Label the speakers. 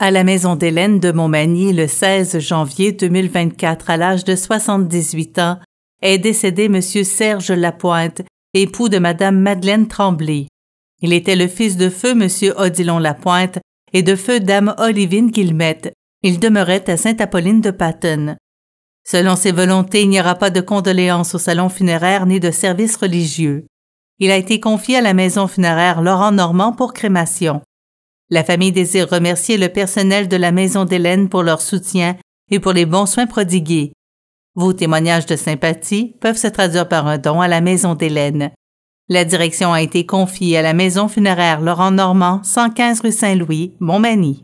Speaker 1: à la maison d'Hélène de Montmagny le 16 janvier 2024 à l'âge de 78 ans est décédé M. Serge Lapointe, époux de Mme Madeleine Tremblay. Il était le fils de feu M. Odilon Lapointe et de feu Dame Olivine Guilmette. Il demeurait à Sainte-Apolline de Patten. Selon ses volontés, il n'y aura pas de condoléances au salon funéraire ni de service religieux. Il a été confié à la maison funéraire Laurent Normand pour crémation. La famille désire remercier le personnel de la Maison d'Hélène pour leur soutien et pour les bons soins prodigués. Vos témoignages de sympathie peuvent se traduire par un don à la Maison d'Hélène. La direction a été confiée à la Maison funéraire Laurent Normand, 115 rue Saint-Louis, Montmagny.